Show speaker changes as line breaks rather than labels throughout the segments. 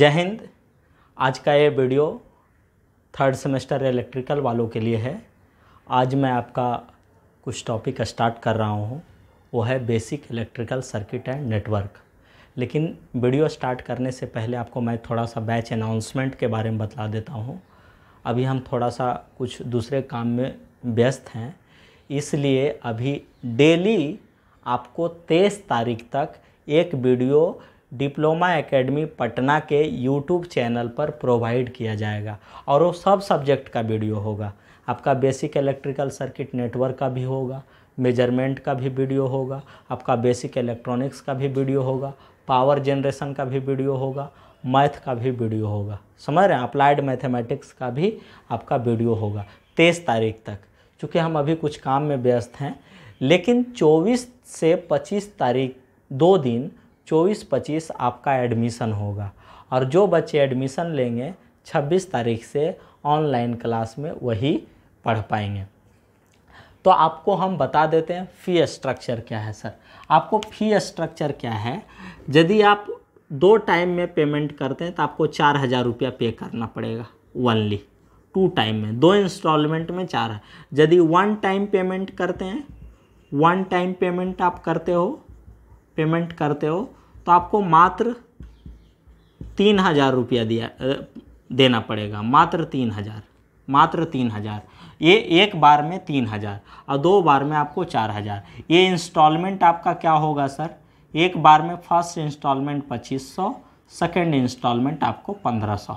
जय हिंद आज का ये वीडियो थर्ड सेमेस्टर इलेक्ट्रिकल वालों के लिए है आज मैं आपका कुछ टॉपिक स्टार्ट कर रहा हूँ वो है basic electrical circuit and network लेकिन वीडियो स्टार्ट करने से पहले आपको मैं थोड़ा सा बैच अनाउंसमेंट के बारे में बतला देता हूँ अभी हम थोड़ा सा कुछ दूसरे काम में व्यस्त हैं इसलिए अभी डेली आपको तेईस तारीख तक एक वीडियो डिप्लोमा एकेडमी पटना के यूट्यूब चैनल पर प्रोवाइड किया जाएगा और वो सब सब्जेक्ट का वीडियो होगा आपका बेसिक इलेक्ट्रिकल सर्किट नेटवर्क का भी होगा मेजरमेंट का भी वीडियो होगा आपका बेसिक इलेक्ट्रॉनिक्स का भी वीडियो होगा पावर जनरेशन का भी वीडियो होगा मैथ का भी वीडियो होगा समझ रहे हैं अप्लाइड मैथमेटिक्स का भी आपका वीडियो होगा तेईस तारीख तक चूँकि हम अभी कुछ काम में व्यस्त हैं लेकिन चौबीस से पच्चीस तारीख दो दिन चौबीस पच्चीस आपका एडमिशन होगा और जो बच्चे एडमिशन लेंगे छब्बीस तारीख से ऑनलाइन क्लास में वही पढ़ पाएंगे तो आपको हम बता देते हैं फ़ी स्ट्रक्चर क्या है सर आपको फ़ी स्ट्रक्चर क्या है यदि आप दो टाइम में पेमेंट करते हैं तो आपको चार हज़ार रुपया पे करना पड़ेगा वनली टू टाइम में दो इंस्टॉलमेंट में चार यदि वन टाइम पेमेंट करते हैं वन टाइम पेमेंट आप करते हो पेमेंट करते हो तो आपको मात्र तीन हज़ार रुपया दिया देना पड़ेगा मात्र तीन हज़ार मात्र तीन हज़ार ये एक बार में तीन हज़ार और दो बार में आपको चार हज़ार ये इंस्टॉलमेंट आपका क्या होगा सर एक बार में फर्स्ट इंस्टॉलमेंट पच्चीस सौ सेकेंड इंस्टॉलमेंट आपको पंद्रह सौ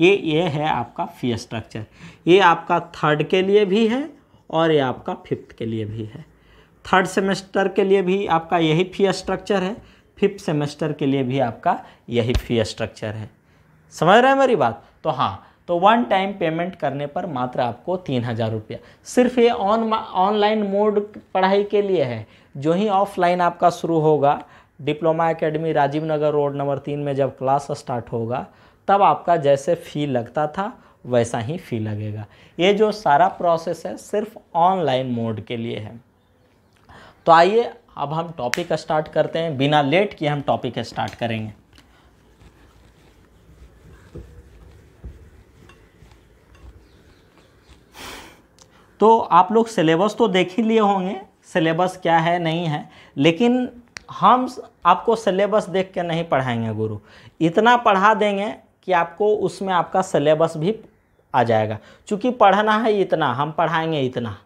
ये ये है आपका फी स्ट्रक्चर ये आपका थर्ड के लिए भी है और ये आपका फिफ्थ के लिए भी है थर्ड सेमेस्टर के लिए भी आपका यही फी स्ट्रक्चर है फिफ्थ सेमेस्टर के लिए भी आपका यही फी स्ट्रक्चर है समझ रहे हैं मेरी बात तो हाँ तो वन टाइम पेमेंट करने पर मात्र आपको तीन हज़ार रुपया सिर्फ ये ऑन ऑनलाइन मोड पढ़ाई के लिए है जो ही ऑफलाइन आपका शुरू होगा diploma academy Rajiv Nagar road number तीन में जब क्लास स्टार्ट होगा तब आपका जैसे फ़ी लगता था वैसा ही फ़ी लगेगा ये जो सारा प्रोसेस है सिर्फ ऑनलाइन मोड के लिए है तो आइए अब हम टॉपिक स्टार्ट करते हैं बिना लेट किए हम टॉपिक स्टार्ट करेंगे तो आप लोग सिलेबस तो देख ही लिए होंगे सिलेबस क्या है नहीं है लेकिन हम आपको सिलेबस देख के नहीं पढ़ाएंगे गुरु इतना पढ़ा देंगे कि आपको उसमें आपका सिलेबस भी आ जाएगा क्योंकि पढ़ना है इतना हम पढ़ाएंगे इतना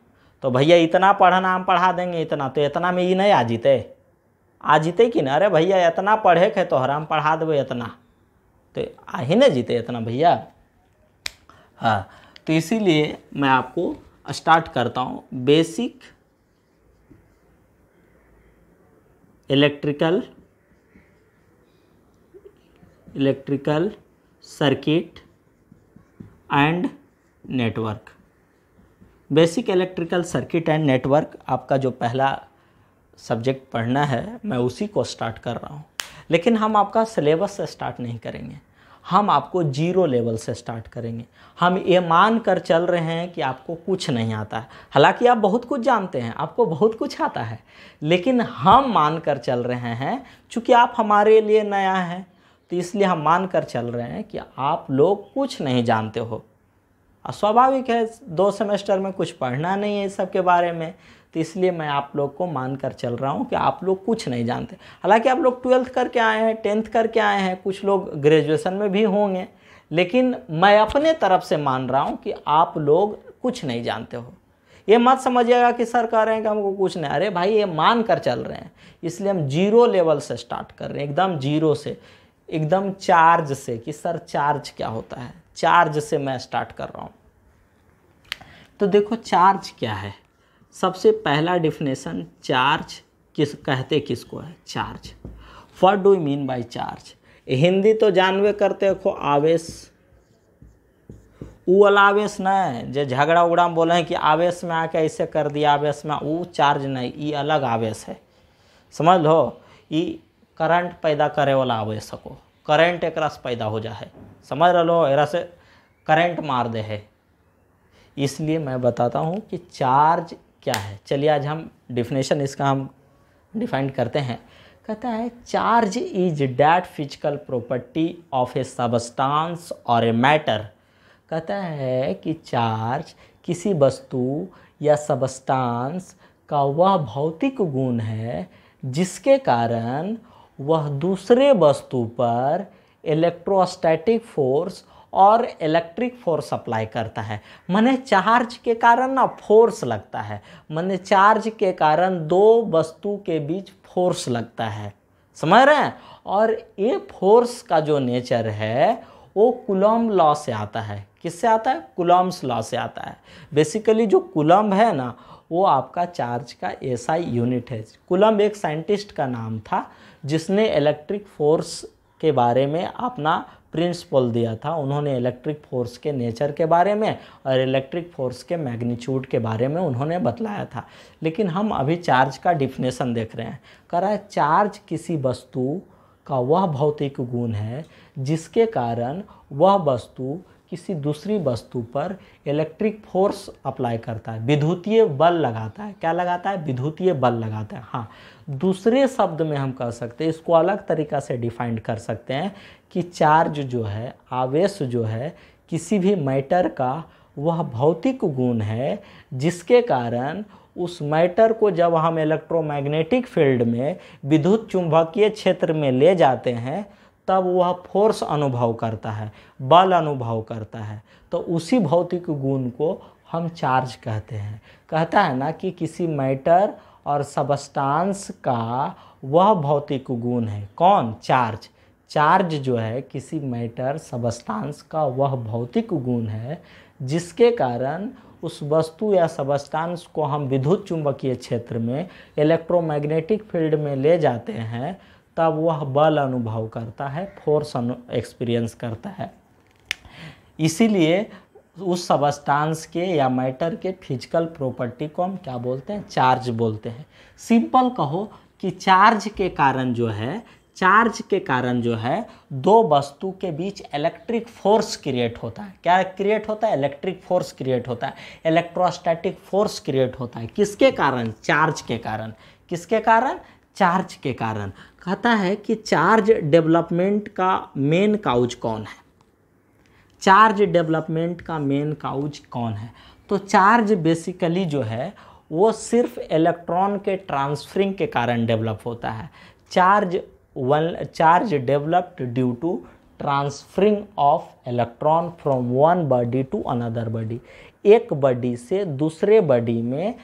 तो भैया इतना पढ़ना हम पढ़ा देंगे इतना तो इतना में ये नहीं आ जीते आ जीते कि ना अरे भैया इतना पढ़े के तोहरा हम पढ़ा देवे इतना तो आ ही नहीं जीते इतना भैया हाँ तो इसीलिए मैं आपको स्टार्ट करता हूँ basic electrical electrical circuit and network basic electrical circuit and network आपका जो पहला सब्जेक्ट पढ़ना है मैं उसी को स्टार्ट कर रहा हूँ लेकिन हम आपका सिलेबस से स्टार्ट नहीं करेंगे हम आपको जीरो लेवल से स्टार्ट करेंगे हम ये मान कर चल रहे हैं कि आपको कुछ नहीं आता है हालांकि आप बहुत कुछ जानते हैं आपको बहुत कुछ आता है लेकिन हम मान कर चल रहे हैं चूँकि आप हमारे लिए नया हैं तो इसलिए हम मान कर चल रहे हैं कि आप लोग कुछ नहीं जानते हो स्वाभाविक है दो सेमेस्टर में कुछ पढ़ना नहीं है इस सब के बारे में तो इसलिए मैं आप लोग को मान कर चल रहा हूँ कि आप लोग कुछ नहीं जानते हालांकि आप लोग ट्वेल्थ करके आए हैं टेंथ करके आए हैं कुछ लोग ग्रेजुएसन में भी होंगे लेकिन मैं अपने तरफ से मान रहा हूँ कि आप लोग कुछ नहीं जानते हो ये मत समझिएगा कि सर कह रहे हैं कि हमको कुछ नहीं अरे भाई ये मान कर चल रहे हैं इसलिए हम जीरो लेवल से स्टार्ट कर रहे हैं एकदम जीरो से एकदम चार्ज से कि सर चार्ज क्या होता है चार्ज से मैं स्टार्ट कर रहा हूँ तो देखो चार्ज क्या है सबसे पहला डिफिनेशन चार्ज किस कहते किसको है charge what do mean by charge Hindi तो जानवे करते देखो आवेश वो वाला आवेश नहीं जो झगड़ा उगड़ा में बोले हैं कि आवेश में आके ऐसे कर दिया आवेश में वो चार्ज नहीं ये अलग आवेश है समझ लो ये करंट पैदा करे वाला आवेश को करंट एक पैदा हो जाए है समझ हो एरा से करेंट मार दे है इसलिए मैं बताता हूँ कि चार्ज क्या है चलिए आज हम डिफिनेशन इसका हम डिफाइंड करते हैं कहता है charge is that physical property of a substance और ए मैटर कहता है कि चार्ज किसी वस्तु या सबस्टांस का वह भौतिक गुण है जिसके कारण वह दूसरे वस्तु पर इलेक्ट्रोस्टैटिक फोर्स और इलेक्ट्रिक फोर्स अप्लाई करता है मैंने चार्ज के कारण ना फोर्स लगता है मैंने चार्ज के कारण दो वस्तु के बीच फोर्स लगता है समझ रहे हैं और ये फोर्स का जो नेचर है वो कुलम लॉ से आता है किससे आता है कुलम्स लॉ से आता है बेसिकली जो कुलम है ना वो आपका चार्ज का एसआई यूनिट है कुलम एक साइंटिस्ट का नाम था जिसने इलेक्ट्रिक फोर्स के बारे में अपना प्रिंसिपल दिया था उन्होंने इलेक्ट्रिक फोर्स के नेचर के बारे में और इलेक्ट्रिक फोर्स के मैग्नीट्यूड के बारे में उन्होंने बतलाया था लेकिन हम अभी चार्ज का डिफिनेशन देख रहे हैं कह रहा है चार्ज किसी वस्तु का वह भौतिक गुण है जिसके कारण वह वस्तु किसी दूसरी वस्तु पर इलेक्ट्रिक फोर्स अप्लाई करता है विद्युतीय बल लगाता है क्या लगाता है विद्युतीय बल लगाता है हाँ दूसरे शब्द में हम कह सकते हैं इसको अलग तरीका से डिफाइंड कर सकते हैं कि चार्ज जो है आवेश जो है किसी भी मैटर का वह भौतिक गुण है जिसके कारण उस मैटर को जब हम इलेक्ट्रोमैग्नेटिक फील्ड में विद्युत चुंबकीय क्षेत्र में ले जाते हैं तब वह फोर्स अनुभव करता है बल अनुभव करता है तो उसी भौतिक गुण को हम चार्ज कहते हैं कहता है ना कि किसी मैटर और सबस्टांस का वह भौतिक गुण है कौन चार्ज चार्ज जो है किसी मैटर सबस्टांस का वह भौतिक गुण है जिसके कारण उस वस्तु या सबस्टांस को हम विद्युत चुंबकीय क्षेत्र में इलेक्ट्रोमैग्नेटिक फील्ड में ले जाते हैं तब वह बल अनुभव करता है फोर्स एक्सपीरियंस करता है इसीलिए उस सबस्टांस के या मैटर के फिजिकल प्रॉपर्टी को हम क्या बोलते हैं चार्ज बोलते हैं सिंपल कहो कि चार्ज के कारण जो है चार्ज के कारण जो है दो वस्तु के बीच इलेक्ट्रिक फोर्स क्रिएट होता है क्या क्रिएट होता है इलेक्ट्रिक फोर्स क्रिएट होता है इलेक्ट्रोस्टैटिक फोर्स क्रिएट होता है किसके कारण चार्ज के कारण किसके कारण चार्ज के कारण कहता है कि चार्ज डेवलपमेंट का मेन काउज कौन है चार्ज डेवलपमेंट का मेन काउज कौन है तो चार्ज बेसिकली जो है वो सिर्फ इलेक्ट्रॉन के ट्रांसफरिंग के कारण डेवलप होता है charge one charge developed due to transferring of electron from one body to another body एक बॉडी से दूसरे बॉडी में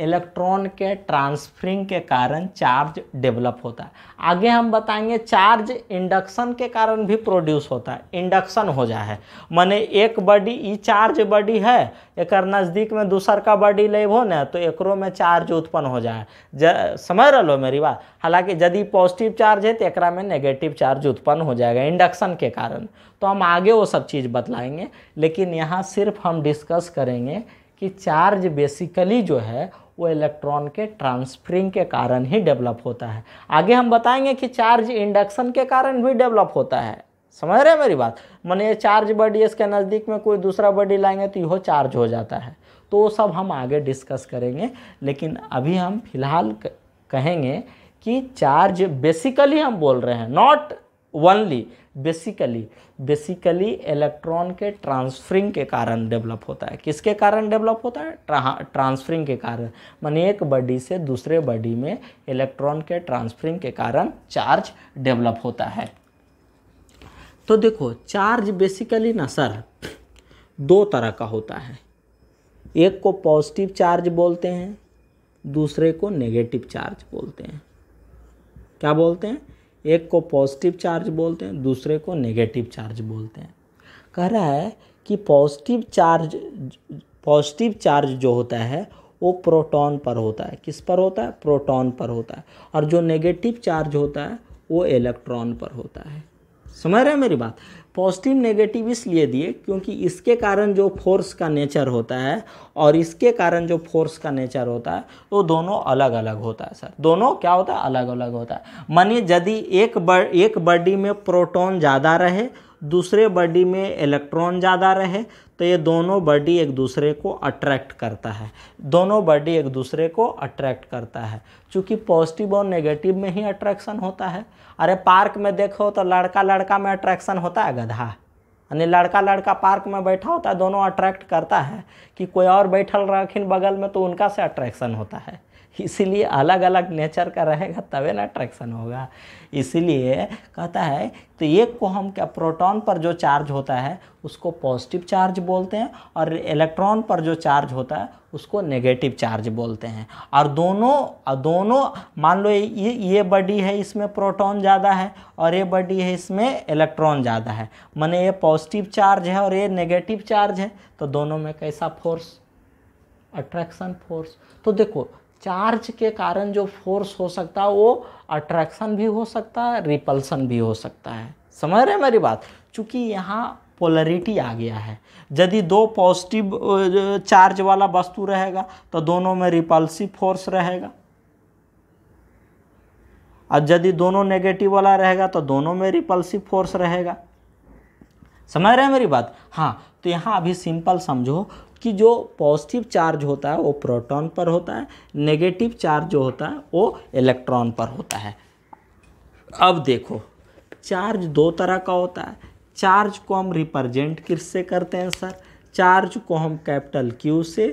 इलेक्ट्रॉन के ट्रांसफरिंग के कारण चार्ज डेवलप होता है आगे हम बताएंगे चार्ज इंडक्शन के कारण भी प्रोड्यूस होता है इंडक्शन हो जाए है मैंने एक बॉडी ई चार्ज बॉडी है एक नज़दीक में दूसर का बॉडी लेब हो ना तो एकरो में चार्ज उत्पन्न हो जाए ज समझ रहे मेरी बात हालांकि यदि पॉजिटिव चार्ज है तो एक में नेगेटिव चार्ज उत्पन्न हो जाएगा इंडक्शन के कारण तो हम आगे वो सब चीज़ बतलाएंगे लेकिन यहाँ सिर्फ हम डिस्कस करेंगे कि चार्ज बेसिकली जो है वो इलेक्ट्रॉन के ट्रांसफरिंग के कारण ही डेवलप होता है आगे हम बताएंगे कि चार्ज इंडक्शन के कारण भी डेवलप होता है समझ रहे हैं मेरी बात मैंने ये चार्ज बॉडी इसके नज़दीक में कोई दूसरा बॉडी लाएंगे तो यह चार्ज हो जाता है तो वो सब हम आगे डिस्कस करेंगे लेकिन अभी हम फिलहाल कहेंगे कि चार्ज बेसिकली हम बोल रहे हैं not only basically basically electron के ट्रांसफरिंग के कारण डेवलप होता है किसके कारण डेवलप होता है ट्रांसफरिंग के कारण मानी एक बॉडी से दूसरे बॉडी में इलेक्ट्रॉन के ट्रांसफरिंग के कारण चार्ज डेवलप होता है तो देखो चार्ज बेसिकली ना सर दो तरह का होता है एक को पॉजिटिव चार्ज बोलते हैं दूसरे को नेगेटिव चार्ज बोलते हैं क्या बोलते हैं एक को पॉजिटिव चार्ज बोलते हैं दूसरे को नेगेटिव चार्ज बोलते हैं कह रहा है कि पॉजिटिव चार्ज पॉजिटिव चार्ज जो होता है वो प्रोटॉन पर होता है किस पर होता है प्रोटॉन पर होता है और जो नेगेटिव चार्ज होता है वो इलेक्ट्रॉन पर होता है समझ रहे हैं मेरी बात पॉजिटिव नेगेटिव इसलिए दिए क्योंकि इसके कारण जो फोर्स का नेचर होता है और इसके कारण जो फोर्स का नेचर होता है वो दोनों अलग अलग होता है सर दोनों क्या होता है अलग अलग होता है मानिए यदि एक बड़ एक बॉडी में प्रोटॉन ज़्यादा रहे दूसरे बॉडी में इलेक्ट्रॉन ज़्यादा रहे तो ये दोनों बॉडी एक दूसरे को अट्रैक्ट करता है दोनों बॉडी एक दूसरे को अट्रैक्ट करता है चूँकि पॉजिटिव और नेगेटिव में ही अट्रैक्शन होता है अरे पार्क में देखो तो लड़का लड़का में अट्रैक्शन होता है गधा यानी लड़का लड़का पार्क में बैठा होता है दोनों अट्रैक्ट करता है कि कोई और बैठल रखिन बगल में तो उनका से अट्रैक्शन होता है इसीलिए अलग अलग नेचर का रहेगा तबे ना अट्रैक्शन होगा इसीलिए कहता है तो एक को हम क्या प्रोटॉन पर जो चार्ज होता है उसको पॉजिटिव चार्ज बोलते हैं और इलेक्ट्रॉन पर जो चार्ज होता है उसको नेगेटिव चार्ज बोलते हैं और दोनों दोनों मान लो ये ये बॉडी है इसमें प्रोटॉन ज़्यादा है और ये बॉडी है इसमें इलेक्ट्रॉन ज़्यादा है माने ये पॉजिटिव चार्ज है और ये नेगेटिव चार्ज है तो दोनों में कैसा फोर्स अट्रैक्शन फोर्स तो देखो चार्ज के कारण जो फोर्स हो सकता है वो अट्रैक्शन भी हो सकता है रिपल्सन भी हो सकता है समझ रहे हैं मेरी बात चूँकि यहाँ पोलरिटी आ गया है यदि दो पॉजिटिव चार्ज वाला वस्तु रहेगा तो दोनों में रिपल्सिव फोर्स रहेगा और यदि दोनों नेगेटिव वाला रहेगा तो दोनों में रिपल्सिव फोर्स रहेगा समझ रहे हैं मेरी बात हाँ तो यहाँ अभी सिंपल समझो कि जो पॉजिटिव चार्ज होता है वो प्रोटॉन पर होता है नेगेटिव चार्ज जो होता है वो इलेक्ट्रॉन पर होता है अब देखो चार्ज दो तरह का होता है चार्ज को हम रिप्रेजेंट किससे करते हैं सर चार्ज को हम कैपिटल क्यू से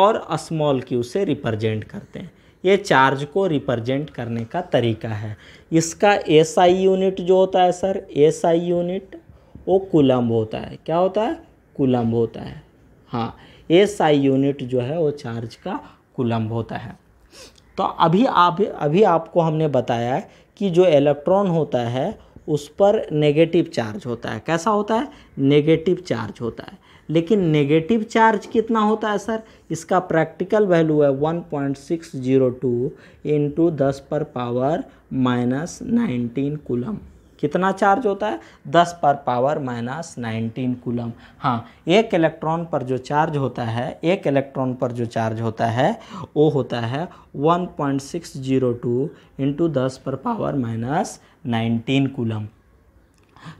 और स्मॉल क्यू से रिप्रेजेंट करते हैं ये चार्ज को रिप्रेजेंट करने का तरीका है इसका एस आई यूनिट जो होता है सर एस आई यूनिट वो कुलम्ब होता है क्या होता है कुलम्ब होता है हाँ एस आई यूनिट जो है वो चार्ज का कुलम्ब होता है तो अभी आप अभी आपको हमने बताया है कि जो इलेक्ट्रॉन होता है उस पर नेगेटिव चार्ज होता है कैसा होता है नेगेटिव चार्ज होता है लेकिन नेगेटिव चार्ज कितना होता है सर इसका प्रैक्टिकल वैल्यू है 1.602 इंटू दस पर पावर माइनस नाइनटीन कुलम कितना चार्ज होता है 10 पर पावर माइनस 19 कूलम हाँ एक इलेक्ट्रॉन पर जो चार्ज होता है एक इलेक्ट्रॉन पर जो चार्ज होता है वो होता है 1.602 point six zero two into दस पर पावर माइनस नाइनटीन कूलम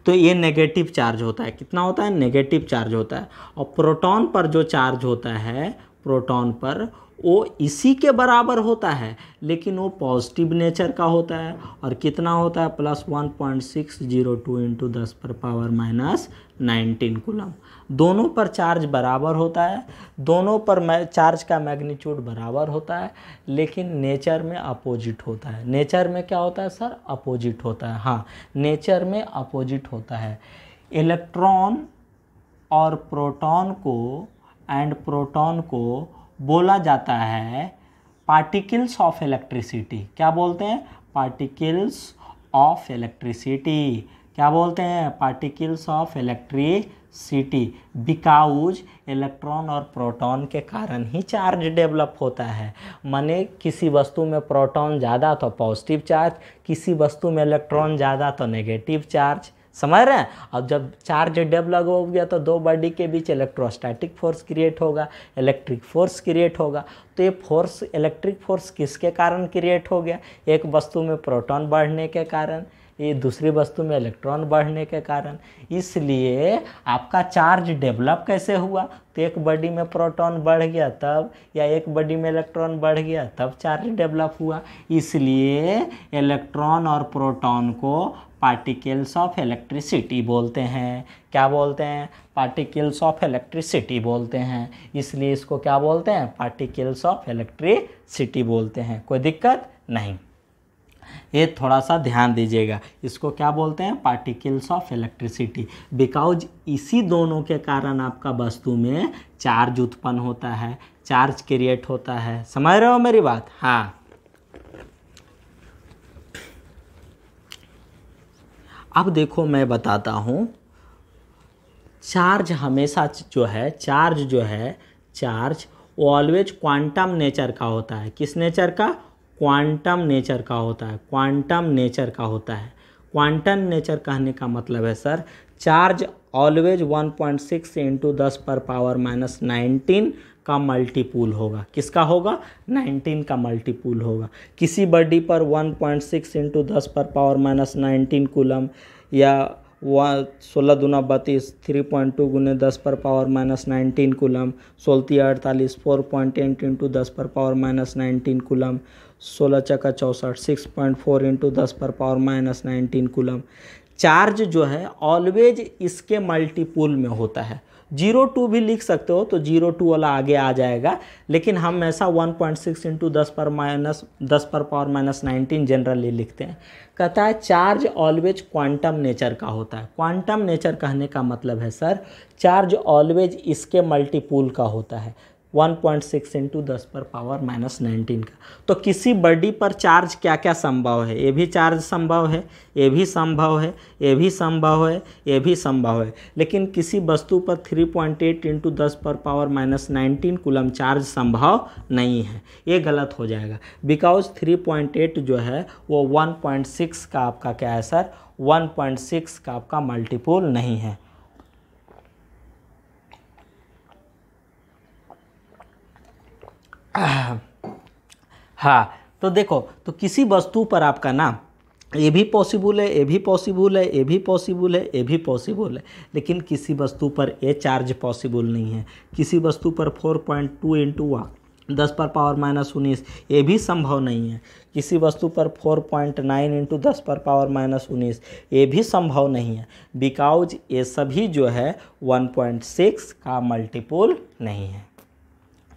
तो ये नेगेटिव चार्ज होता है कितना होता है नेगेटिव चार्ज होता है और प्रोटॉन पर जो चार्ज होता है प्रोटॉन पर वो इसी के बराबर होता है लेकिन वो पॉजिटिव नेचर का होता है और कितना होता है plus one point six zero two into दस पर पावर माइनस नाइनटीन कुलम दोनों पर चार्ज बराबर होता है दोनों पर चार्ज का मैग्नीट्यूड बराबर होता है लेकिन नेचर में अपोजिट होता है नेचर में क्या होता है सर अपोजिट होता है हाँ नेचर में अपोजिट होता है इलेक्ट्रॉन और प्रोटॉन को एंड प्रोटॉन को बोला जाता है पार्टिकल्स ऑफ इलेक्ट्रिसिटी क्या बोलते हैं पार्टिकल्स ऑफ इलेक्ट्रिसिटी क्या बोलते हैं particles of electricity because electron और प्रोटॉन के कारण ही चार्ज डेवलप होता है माने किसी वस्तु में प्रोटॉन ज़्यादा तो पॉजिटिव चार्ज किसी वस्तु में इलेक्ट्रॉन ज़्यादा तो नेगेटिव चार्ज समझ रहे हैं अब जब चार्ज डेवलप हो गया तो दो बॉडी के बीच इलेक्ट्रोस्टैटिक फोर्स क्रिएट होगा इलेक्ट्रिक फोर्स क्रिएट होगा तो ये फोर्स इलेक्ट्रिक फोर्स किसके कारण क्रिएट हो गया एक वस्तु में प्रोटॉन बढ़ने के कारण ये दूसरी वस्तु में इलेक्ट्रॉन बढ़ने के कारण इसलिए आपका चार्ज डेवलप कैसे हुआ तो एक बॉडी में प्रोटॉन बढ़ गया तब या एक बॉडी में इलेक्ट्रॉन बढ़ गया तब चार्ज डेवलप हुआ इसलिए इलेक्ट्रॉन और प्रोटॉन को पार्टिकल्स ऑफ इलेक्ट्रिसिटी बोलते हैं क्या बोलते हैं पार्टिकल्स ऑफ इलेक्ट्रिसिटी बोलते हैं इसलिए इसको क्या बोलते हैं पार्टिकल्स ऑफ इलेक्ट्रिसिटी बोलते हैं कोई दिक्कत नहीं ये थोड़ा सा ध्यान दीजिएगा इसको क्या बोलते हैं पार्टिकल्स ऑफ इलेक्ट्रिसिटी बिकॉज इसी दोनों के कारण आपका वस्तु में चार्ज उत्पन्न होता है चार्ज क्रिएट होता है समझ रहे हो मेरी बात हाँ अब देखो मैं बताता हूँ चार्ज हमेशा जो है चार्ज जो है चार्ज ऑलवेज क्वांटम नेचर का होता है किस नेचर का क्वांटम नेचर का होता है क्वांटम नेचर का होता है क्वांटम नेचर कहने का मतलब है sir charge always 1.6 point six into दस पर पावर माइनस नाइनटीन का मल्टीपूल होगा किसका होगा 19 का मल्टीपूल होगा किसी बॉडी पर 1.6 पॉइंट सिक्स इंटू दस पर पावर माइनस नाइनटीन कुलम या व सोलह दुना बत्तीस थ्री पॉइंट टू गुने दस पर पावर माइनस नाइनटीन कुलम सोलती अड़तालीस फोर पॉइंट एट इंटू दस पर पावर माइनस नाइनटीन कुलम सोलह चक्का चौंसठ सिक्स पॉइंट फोर इंटू दस पर power minus nineteen coulomb charge जो है ऑलवेज इसके मल्टीपुल में होता है जीरो टू भी लिख सकते हो तो जीरो टू वाला आगे आ जाएगा लेकिन हम ऐसा वन पॉइंट सिक्स इंटू दस पर माइनस दस पर पावर माइनस नाइनटीन जनरली लिखते हैं कहता है चार्ज ऑलवेज क्वांटम नेचर का होता है क्वांटम नेचर कहने का मतलब है सर चार्ज ऑलवेज इसके मल्टीपुल का होता है 1.6 पॉइंट सिक्स इंटू दस पर पावर माइनस नाइनटीन का तो किसी बॉडी पर चार्ज क्या क्या संभव है ये भी चार्ज संभव है ये भी संभव है ये भी संभव है ये भी संभव है लेकिन किसी वस्तु पर 3.8 पॉइंट एट इंटू दस पर power minus nineteen coulomb charge संभव नहीं है ये गलत हो जाएगा बिकॉज 3.8 जो है वो 1.6 का आपका क्या है सर 1.6 का आपका मल्टीपोल नहीं है हाँ तो देखो तो किसी वस्तु पर आपका नाम ये भी पॉसिबल है ये भी पॉसिबल है ये भी पॉसिबल है ये भी पॉसिबल है लेकिन किसी वस्तु पर ये चार्ज पॉसिबल नहीं है किसी वस्तु पर four point two into one दस पर पावर माइनस उन्नीस ये भी संभव नहीं है किसी वस्तु पर फोर पॉइंट नाइन इंटू दस पर पावर माइनस उन्नीस ये भी संभव नहीं है बिकाउज ये सभी जो है वन पॉइंट सिक्स का मल्टीपोल नहीं है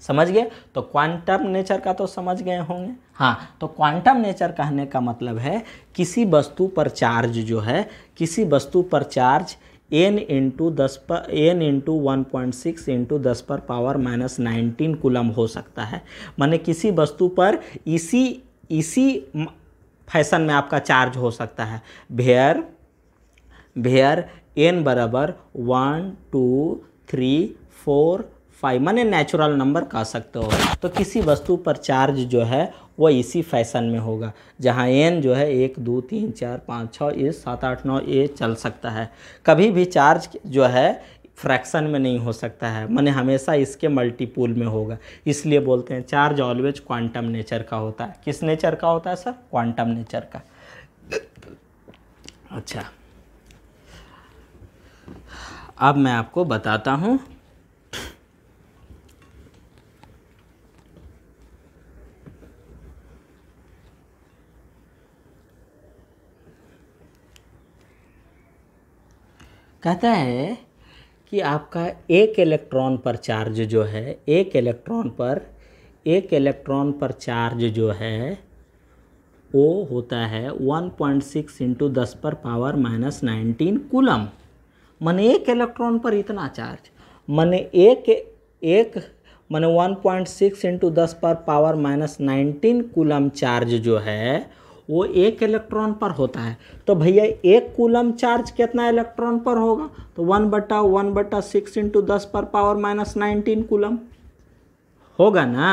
समझ गए तो क्वांटम नेचर का तो समझ गए होंगे हाँ तो क्वांटम नेचर कहने का मतलब है किसी वस्तु पर चार्ज जो है किसी वस्तु पर चार्ज एन इंटू दस पर n into one point six into दस पर पावर माइनस नाइनटीन कुलम हो सकता है माने किसी वस्तु पर इसी इसी फैशन में आपका चार्ज हो सकता है भेयर भेयर एन बराबर one two three four five माने नेचुरल नंबर कह सकते हो तो किसी वस्तु पर चार्ज जो है वो इसी फैशन में होगा जहाँ एन जो है एक दो तीन चार पाँच छः ए सात आठ नौ ए चल सकता है कभी भी चार्ज जो है फ्रैक्शन में नहीं हो सकता है मैंने हमेशा इसके मल्टीपुल में होगा इसलिए बोलते हैं चार्ज ऑलवेज क्वांटम नेचर का होता है किस नेचर का होता है सर क्वांटम नेचर का अच्छा अब मैं आपको बताता हूँ कहता है कि आपका एक इलेक्ट्रॉन पर चार्ज जो है एक इलेक्ट्रॉन पर एक इलेक्ट्रॉन पर चार्ज जो है वो होता है 1.6 पॉइंट सिक्स इंटू दस पर पावर माइनस नाइनटीन कुलम मैंने एक इलेक्ट्रॉन पर इतना चार्ज मैंने एक एक मैंने 1.6 पॉइंट सिक्स इंटू दस पर power minus nineteen coulomb charge जो है वो एक इलेक्ट्रॉन पर होता है तो भैया एक कूलम चार्ज कितना इलेक्ट्रॉन पर होगा तो वन बटा वन बटा सिक्स इंटू दस पर पावर माइनस नाइनटीन कूलम होगा ना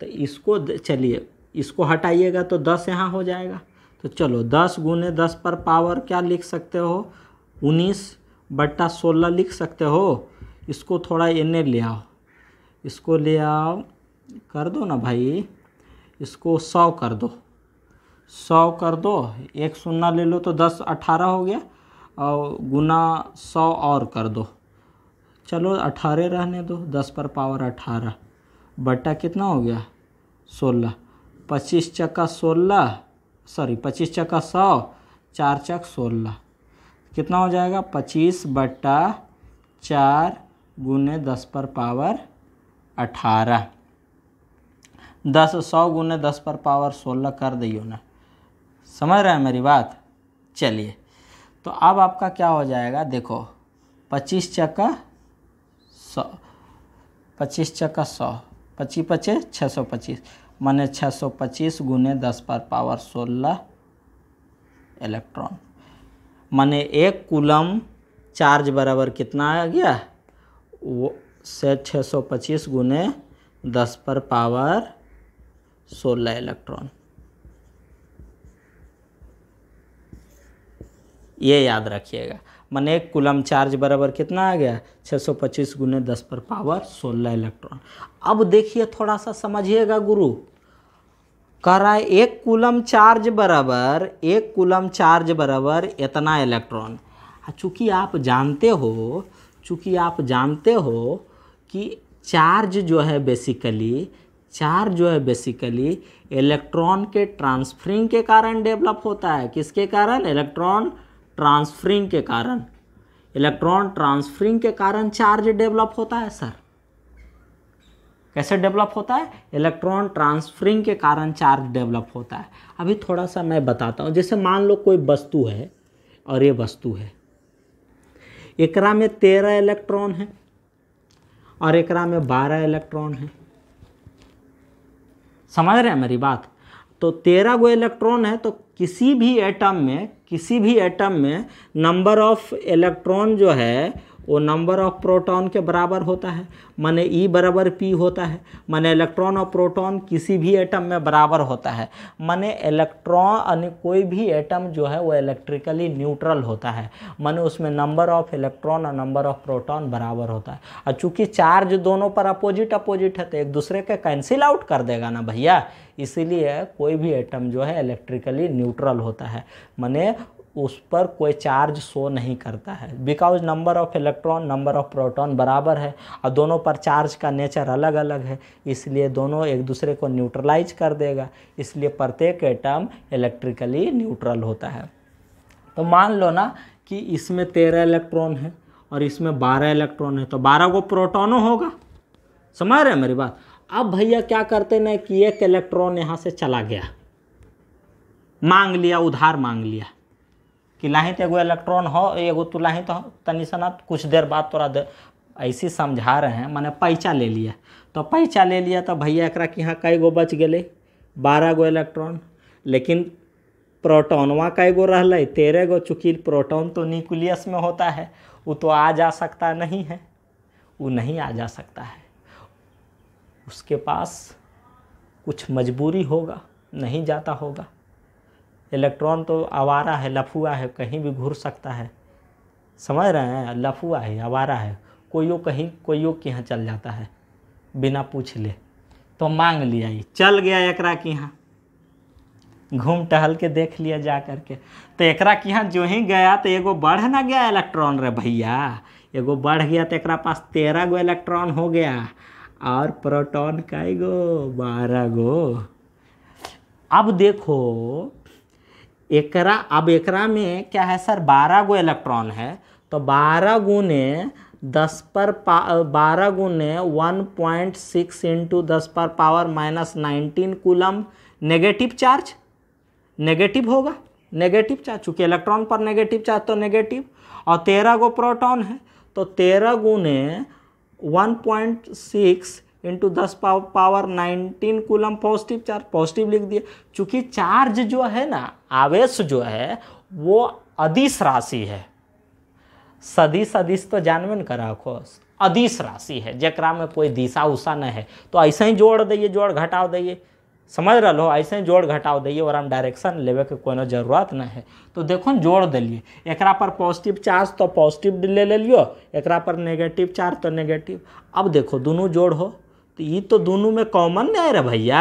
तो इसको चलिए इसको हटाइएगा तो दस यहाँ हो जाएगा तो चलो दस गुने दस पर पावर क्या लिख सकते हो उन्नीस बट्टा सोलह लिख सकते हो इसको थोड़ा एन ले आओ इसको ले आओ कर दो ना भाई इसको सौ कर दो सौ कर दो एक सुन्ना ले लो तो दस अठारह हो गया और गुना सौ और कर दो चलो अठारह रहने दो दस पर पावर अठारह बट्टा कितना हो गया सोलह पच्चीस चक्का सोलह सॉरी पच्चीस चक्का सौ चार चक सोलह कितना हो जाएगा पच्चीस बट्टा चार गुने दस पर पावर अठारह दस सौ गुने दस पर पावर सोलह कर दियो ना समझ रहे हैं मेरी बात चलिए तो अब आपका क्या हो जाएगा देखो पच्चीस चक्का सौ पच्चीस चक्का सौ पच्चीस पच्चीस छः सौ पच्चीस मैंने छः सौ पच्चीस गुने दस पर पावर सोलह इलेक्ट्रॉन मैंने एक कुलम चार्ज बराबर कितना आ गया वो से छः सौ पच्चीस गुने दस पर पावर सोलह इलेक्ट्रॉन ये याद रखिएगा मैंने कुलम चार्ज बराबर कितना आ गया 625 सौ पच्चीस गुने दस पर पावर 16 इलेक्ट्रॉन अब देखिए थोड़ा सा समझिएगा गुरु कह रहा है एक कुलम चार्ज बराबर एक कुलम चार्ज बराबर इतना इलेक्ट्रॉन हाँ, चूँकि आप जानते हो चूँकि आप जानते हो कि चार्ज जो है बेसिकली चार्ज जो है बेसिकली इलेक्ट्रॉन के ट्रांसफरिंग के कारण डेवलप होता है किसके कारण इलेक्ट्रॉन ट्रांसफरिंग के कारण इलेक्ट्रॉन ट्रांसफरिंग के कारण चार्ज डेवलप होता है सर कैसे डेवलप होता है इलेक्ट्रॉन ट्रांसफरिंग के कारण चार्ज डेवलप होता है अभी थोड़ा सा मैं बताता हूँ जैसे मान लो कोई वस्तु है और ये वस्तु है एकरा में तेरह इलेक्ट्रॉन है और एकरा में बारह इलेक्ट्रॉन है समझ रहे हैं मेरी बात तो तेरह गो इलेक्ट्रॉन है तो किसी भी एटम में किसी भी एटम में नंबर ऑफ इलेक्ट्रॉन जो है वो नंबर ऑफ प्रोटॉन के बराबर होता है माने ई e बराबर पी होता है माने इलेक्ट्रॉन और प्रोटॉन किसी भी एटम में बराबर होता है माने इलेक्ट्रॉन यानी कोई भी एटम जो है वो इलेक्ट्रिकली न्यूट्रल होता है माने उसमें नंबर ऑफ इलेक्ट्रॉन और नंबर ऑफ प्रोटॉन बराबर होता है और चूँकि चार्ज दोनों पर अपोजिट अपोजिट है तो एक दूसरे के कैंसिल आउट कर देगा ना भैया इसीलिए कोई भी एटम जो है इलेक्ट्रिकली न्यूट्रल होता है माने उस पर कोई चार्ज शो नहीं करता है because number of electron number of proton बराबर है और दोनों पर चार्ज का नेचर अलग अलग है इसलिए दोनों एक दूसरे को न्यूट्रलाइज कर देगा इसलिए प्रत्येक एटम इलेक्ट्रिकली न्यूट्रल होता है तो मान लो ना कि इसमें तेरह इलेक्ट्रॉन है और इसमें बारह इलेक्ट्रॉन है तो बारह को प्रोटोनों होगा समझ रहे हैं मेरी बात अब भैया क्या करते ना कि एक इलेक्ट्रॉन यहाँ से चला गया मांग लिया उधार मांग लिया कि लाही तो एगो इलेक्ट्रॉन हो एगो तू लाही तो तनी सना कुछ देर बाद तोरा दे, ऐसे समझा रहे हैं मैंने पैचा ले लिया तो पैचा ले लिया तो भैया एकरा कि यहाँ कई गो बच गए बारह गो इलेक्ट्रॉन लेकिन प्रोटोनवा कई गो रह तेरह गो चूँकि प्रोटोन तो न्यूक्लियस में होता है वो तो आ जा सकता नहीं है वो नहीं आ जा सकता है उसके पास कुछ मजबूरी होगा नहीं जाता होगा इलेक्ट्रॉन तो आवारा है लफुआ है कहीं भी घूर सकता है समझ रहे हैं लफुआ है आवारा है कोई कहीं कोई के यहाँ चल जाता है बिना पूछ ले तो मांग लिया ये चल गया एकरा के यहाँ घूम टहल के देख लिया जा करके तो एकरा के यहाँ जो ही गया तो एगो बढ़ ना गया इलेक्ट्रॉन रे भैया एगो बढ़ गया तो एक पास तेरह गो इलेक्ट्रॉन हो गया और प्रोटॉन का गो बारह गो अब देखो एकरा अब एकरा में क्या है सर बारह गो इलेक्ट्रॉन है तो बारह गुने दस पर पा बारह गुने वन पॉइंट सिक्स इंटू दस पर power minus nineteen coulomb negative charge negative होगा नेगेटिव चार्ज चूँकि इलेक्ट्रॉन पर नेगेटिव चार्ज तो नेगेटिव और तेरह गो प्रोटॉन है तो तेरह गुने वन पॉइंट सिक्स इंटू दस power nineteen coulomb positive charge positive लिख दिया चूँकि चार्ज जो है ना आवेश जो है वो अदिश राशि है सदिश अदिश तो जानवे न करा रखो अदिश राशि है जरा में कोई दिशा उषा न है तो ऐसे ही जोड़ दिए जोड़ घटाव दिए समझ रहा हो ऐसे ही जोड़ घटाव दिए और हम डायरेक्शन लेवे के कोई जरूरत न है तो देखो जोड़ दिलिए एक पर पॉजिटिव चार्ज तो पॉजिटिव ले ले लियो एकरा पर नेगेटिव चार्ज तो नेगेटिव तो अब देखो दोनों जोड़ हो तो ये तो दोनों में कॉमन नहीं रहा भैया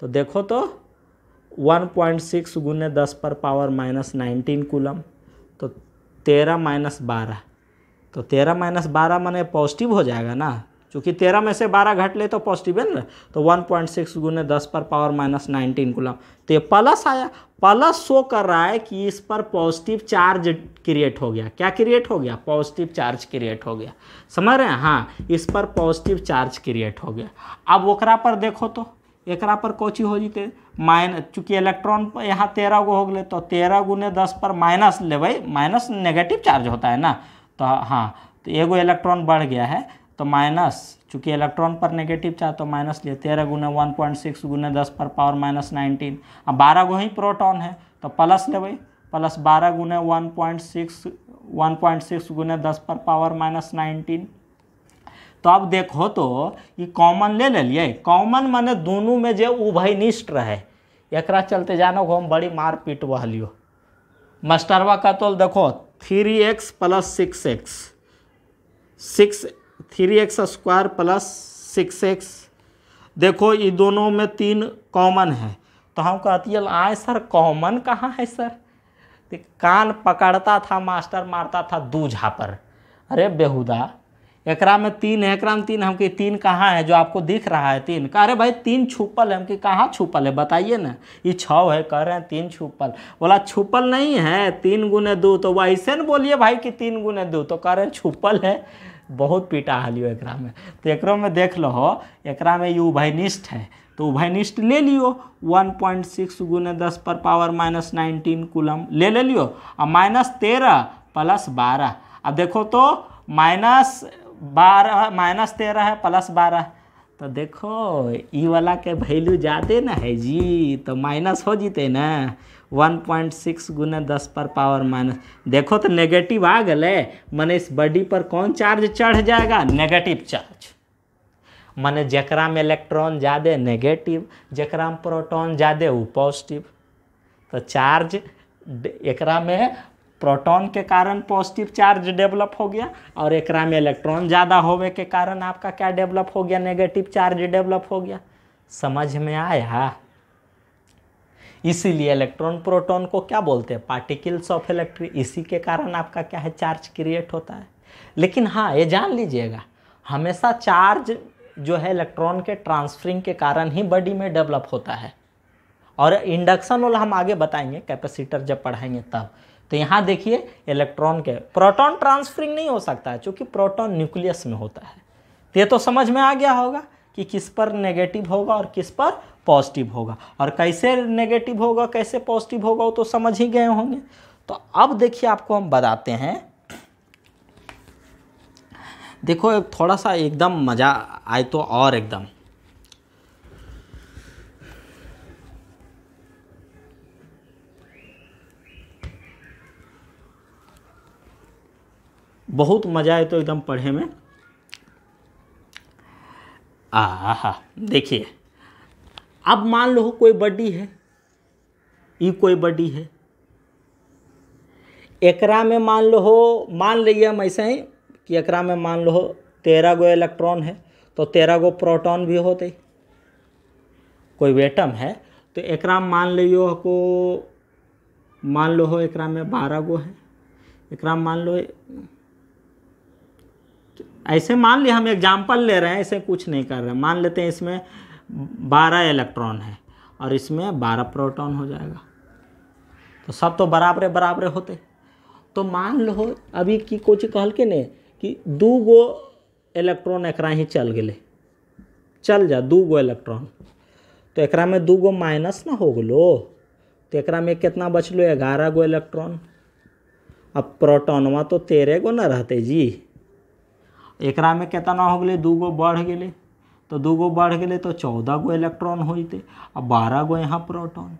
तो देखो तो 1.6 पॉइंट सिक्स गुने दस पर पावर माइनस नाइनटीन कूलम तो तेरह माइनस बारह तो तेरह माइनस बारह मैंने पॉजिटिव हो जाएगा ना चूँकि तेरह में से बारह घट ले तो पॉजिटिव है ना तो वन पॉइंट सिक्स गुने दस पर पावर माइनस नाइनटीन गुलाम तो ये प्लस आया प्लस शो कर रहा है कि इस पर पॉजिटिव चार्ज क्रिएट हो गया क्या क्रिएट हो गया पॉजिटिव चार्ज क्रिएट हो गया समझ रहे हैं हाँ इस पर पॉजिटिव चार्ज क्रिएट हो गया अब ओकरा पर देखो तो एक पर कोची हो जीते माइन चूँकि इलेक्ट्रॉन पर यहाँ तेरह गो हो गए तो तेरह गुने दस पर माइनस ले भाई माइनस नेगेटिव चार्ज होता है ना तो हाँ तो एगो इलेक्ट्रॉन बढ़ गया है तो माइनस चूँकि इलेक्ट्रॉन पर नेगेटिव चाहे तो माइनस लिए तेरह गुना वन पॉइंट सिक्स गुना दस पर पावर माइनस नाइनटीन अब बारह गो ही प्रोटॉन है तो प्लस लेबै प्लस बारह गुना one point six one point six गुना दस पर पावर माइनस नाइनटीन तो अब देखो तो ये कॉमन ले लिए कॉमन माने दोनों में जो उभयनिष्ठ रहे एक चलते जानो हम बड़ी मार पीट लियो मास्टरवा का तो देखो three x plus six x six three x square plus six x देखो ये दोनों में तीन कॉमन है तो हम कहती है आए सर कॉमन कहाँ है सर तो कान पकड़ता था मास्टर मारता था दूझा पर अरे बेहुदा एकरा में तीन है एकरा में तीन हम कि तीन कहाँ है जो आपको दिख रहा है तीन कह अरे भाई तीन छुपल है हम कि कहाँ छुपल है बताइए ना ये छव है कह रहे हैं तीन छुपल बोला छुपल नहीं है तीन गुने दो तो वैसे न बोलिए भाई कि तीन गुने दो तो कह रहे हैं छुपल है बहुत पीटा हलियो एकरा में तो एक में देख लो एक में ये उभयनिष्ठ है तो उभयनिष्ठ ले लियो 1.6 पॉइंट सिक्स गुने दस पर पावर माइनस नाइनटीन कुलम ले ले लियो और माइनस तेरह प्लस बारह अब देखो तो माइनस बारह माइनस तेरह है प्लस बारह तो देखो ई वाला के वैल्यू ज़्यादा ना है जी तो माइनस हो जीते ना वन पॉइंट सिक्स गुने दस पर पावर माइनस देखो तो नेगेटिव आ गए मैंने इस बॉडी पर कौन चार्ज चढ़ जाएगा नेगेटिव चार्ज मैंने जकरा में इलेक्ट्रॉन ज़्यादा नेगेटिव जकरा में प्रोटॉन ज़्यादा वो पॉजिटिव तो चार्ज एक में प्रोटॉन के कारण पॉजिटिव चार्ज डेवलप हो गया और एक में इलेक्ट्रॉन ज़्यादा होवे के कारण आपका क्या डेवलप हो गया नेगेटिव चार्ज डेवलप हो गया समझ में आया इसीलिए इलेक्ट्रॉन प्रोटॉन को क्या बोलते हैं पार्टिकल्स ऑफ इलेक्ट्रिक इसी के कारण आपका क्या है चार्ज क्रिएट होता है लेकिन हाँ ये जान लीजिएगा हमेशा चार्ज जो है इलेक्ट्रॉन के ट्रांसफरिंग के कारण ही बॉडी में डेवलप होता है और इंडक्शन वाला हम आगे बताएंगे कैपेसिटर जब पढ़ाएंगे तब तो यहाँ देखिए इलेक्ट्रॉन के प्रोटॉन ट्रांसफरिंग नहीं हो सकता है चूँकि प्रोटॉन न्यूक्लियस में होता है तो ये तो समझ में आ गया होगा कि किस पर नेगेटिव होगा और किस पर पॉजिटिव होगा और कैसे नेगेटिव होगा कैसे पॉजिटिव होगा वो तो समझ ही गए होंगे तो अब देखिए आपको हम बताते हैं देखो थोड़ा सा एकदम मज़ा आए तो और एकदम बहुत मज़ा आए तो एकदम पढ़े में आ देखिए अब मान लो कोई बड्डी है ई कोई बड्डी है एकरा में मान लो हो मान लीजिए हम ऐसे ही कि एकरा में मान लो हो तेरह गो इलेक्ट्रॉन है तो तेरह गो प्रोटॉन भी होते कोई वेटम है तो एकरा में मान लियो को मान लो हो एकरा में बारह गो है एकरा में मान लो ऐसे मान लिया हम एग्जाम्पल ले रहे हैं ऐसे कुछ नहीं कर रहे मान लेते हैं इसमें बारह इलेक्ट्रॉन है और इसमें बारह प्रोटॉन हो जाएगा तो सब तो बराबर बराबरे होते तो मान लो अभी की कोची कहल के ने कि दू गो इलेक्ट्रॉन एक ही चल गए चल जा दू गो इलेक्ट्रॉन तो एक में दू गो माइनस ना हो गलो तो एक में कितना बचलो ग्यारह गो इलेक्ट्रॉन अब प्रोटोनवा तो तेरह गो ना रहते जी एक में कितना हो गए दू गो बढ़ गए तो दो गो बढ़ गए तो चौदह गो इलेक्ट्रॉन होते थे बारह गो यहाँ प्रोटॉन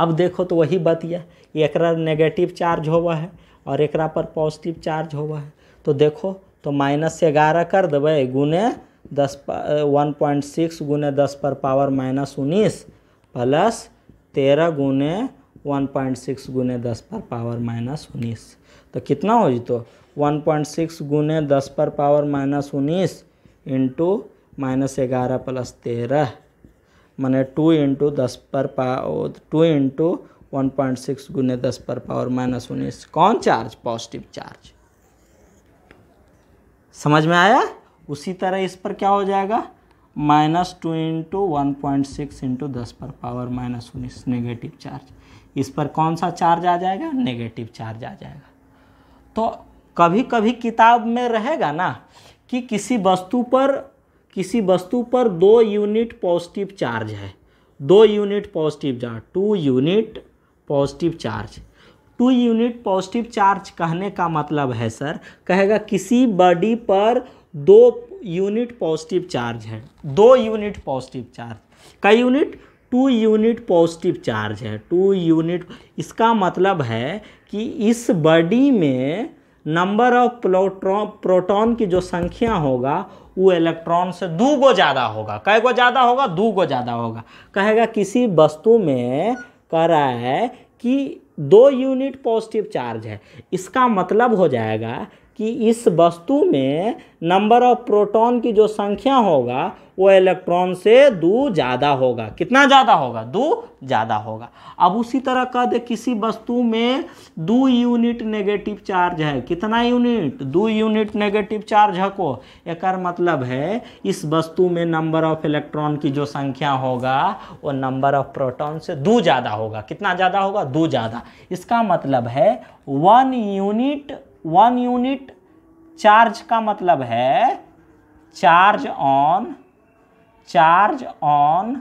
अब देखो तो वही बात यह एक नेगेटिव चार्ज होवा है और एक पर पॉजिटिव चार्ज होवा है तो देखो तो माइनस ग्यारह कर देवे गुने दस वन पॉइंट सिक्स गुने दस पर पावर माइनस उन्नीस प्लस तेरह गुने वन पॉइंट सिक्स गुने दस पर पावर माइनस उन्नीस तो कितना हो जितो वन पॉइंट सिक्स गुने दस पर पावर माइनस उन्नीस इंटू माइनस ग्यारह प्लस तेरह मैंने टू इंटू दस पर power two into one point six गुने दस पर पावर माइनस उन्नीस कौन चार्ज पॉजिटिव चार्ज समझ में आया उसी तरह इस पर क्या हो जाएगा minus two into one point six into दस पर पावर माइनस उन्नीस नेगेटिव चार्ज इस पर कौन सा चार्ज आ जाएगा नेगेटिव चार्ज आ जाएगा तो कभी कभी किताब में रहेगा ना कि किसी वस्तु पर किसी वस्तु पर दो यूनिट पॉजिटिव चार्ज है दो unit positive charge two unit positive charge two unit positive charge कहने का मतलब है सर कहेगा किसी बॉडी पर दो यूनिट पॉजिटिव चार्ज है दो यूनिट पॉजिटिव चार्ज कई unit two unit positive charge है टू यूनिट इसका मतलब है कि इस बॉडी में नंबर ऑफ प्रोटॉन की जो संख्या होगा वो इलेक्ट्रॉन से दू गो ज़्यादा होगा कै गो ज़्यादा होगा दू गो ज़्यादा होगा कहेगा किसी वस्तु में कह रहा है कि दो यूनिट पॉजिटिव चार्ज है इसका मतलब हो जाएगा कि इस वस्तु में नंबर ऑफ प्रोटॉन की जो संख्या होगा वो इलेक्ट्रॉन से दो ज़्यादा होगा कितना ज़्यादा होगा दो ज़्यादा होगा अब उसी तरह कह दे किसी वस्तु में दो यूनिट नेगेटिव चार्ज है कितना यूनिट दो यूनिट नेगेटिव चार्ज है को एक मतलब है इस वस्तु में नंबर ऑफ इलेक्ट्रॉन की जो संख्या होगा वो नंबर ऑफ प्रोटॉन से दो ज़्यादा होगा कितना ज़्यादा होगा दो ज़्यादा इसका मतलब है one unit one unit charge का मतलब है charge on charge on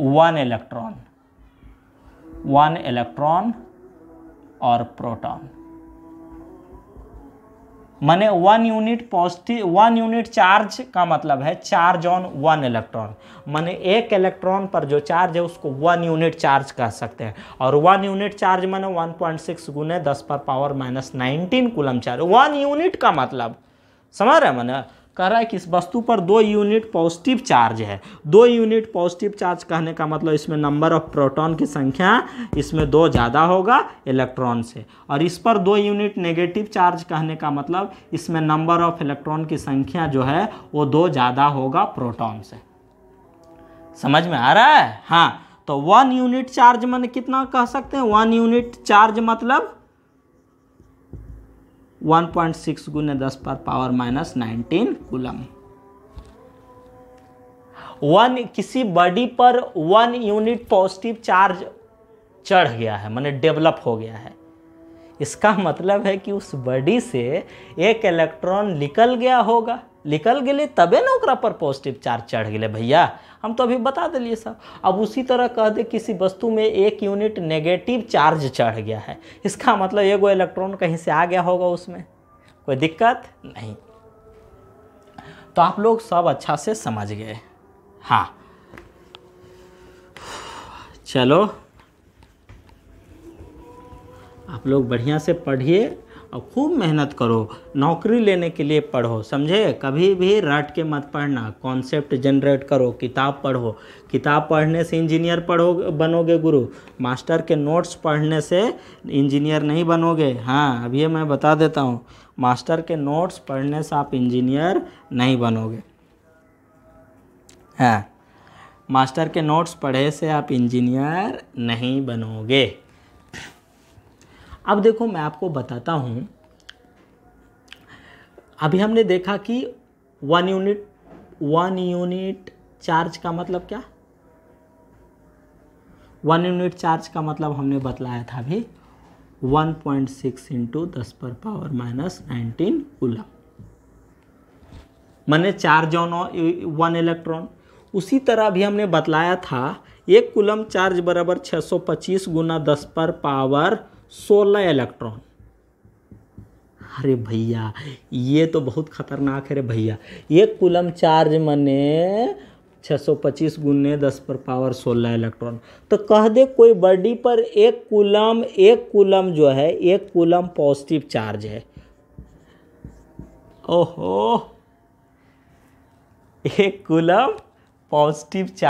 one electron one electron और प्रोटॉन माने one unit positive one unit charge का मतलब है चार्ज ऑन वन इलेक्ट्रॉन माने एक इलेक्ट्रॉन पर जो चार्ज है उसको वन यूनिट चार्ज कह सकते हैं और वन यूनिट चार्ज माने 1.6 पॉइंट सिक्स गुने दस पर power minus nineteen coulomb charge one unit का मतलब समझ रहे हैं मैंने कह रहा है कि इस वस्तु पर दो यूनिट पॉजिटिव चार्ज है दो यूनिट पॉजिटिव चार्ज कहने का मतलब इसमें नंबर ऑफ प्रोटॉन की संख्या इसमें दो ज़्यादा होगा इलेक्ट्रॉन से और इस पर दो यूनिट नेगेटिव चार्ज कहने का मतलब इसमें नंबर ऑफ इलेक्ट्रॉन की संख्या जो है वो दो ज़्यादा होगा प्रोटॉन से समझ में आ रहा है हाँ तो वन यूनिट चार्ज मैंने कितना कह सकते हैं वन यूनिट चार्ज मतलब वन पॉइंट सिक्स गुने दस पर power minus nineteen coulomb one किसी बॉडी पर वन यूनिट पॉजिटिव चार्ज चढ़ गया है मैंने डेवलप हो गया है इसका मतलब है कि उस बॉडी से एक इलेक्ट्रॉन निकल गया होगा निकल गए तबे ना पर पॉजिटिव चार्ज चढ़ गए भैया हम तो अभी बता दिलिए सब अब उसी तरह कह दे किसी वस्तु में एक यूनिट नेगेटिव चार्ज चढ़ गया है इसका मतलब एगो इलेक्ट्रॉन कहीं से आ गया होगा उसमें कोई दिक्कत नहीं तो आप लोग सब अच्छा से समझ गए हाँ चलो आप लोग बढ़िया से पढ़िए और खूब मेहनत करो नौकरी लेने के लिए पढ़ो समझे कभी भी रट के मत पढ़ना कॉन्सेप्ट जनरेट करो किताब पढ़ो किताब पढ़ने से इंजीनियर पढ़ो बनोगे गुरु मास्टर के नोट्स पढ़ने से इंजीनियर नहीं बनोगे हाँ अभी मैं बता देता हूँ मास्टर के नोट्स पढ़ने से आप इंजीनियर नहीं बनोगे हाँ मास्टर के नोट्स पढ़े से आप इंजीनियर नहीं बनोगे अब देखो मैं आपको बताता हूँ अभी हमने देखा कि one unit one unit charge का मतलब क्या वन यूनिट चार्ज का मतलब हमने बतलाया था अभी 1.6 पॉइंट सिक्स इंटू दस पर पावर माइनस नाइनटीन कूलम मैंने चार्ज ऑन वन इलेक्ट्रॉन उसी तरह भी हमने बतलाया था एक कुलम चार्ज बराबर 625 सौ पच्चीस गुना दस पर पावर सोलह इलेक्ट्रॉन अरे भैया ये तो बहुत खतरनाक है रे भैया ये कुलम चार्ज मने 625 गुने दस पर पावर 16 इलेक्ट्रॉन तो कह दे कोई बॉडी पर एक कुलम एक कुलम जो है एक कुलम पॉजिटिव चार्ज है ओहो एक कुलम पॉजिटिव चार्ज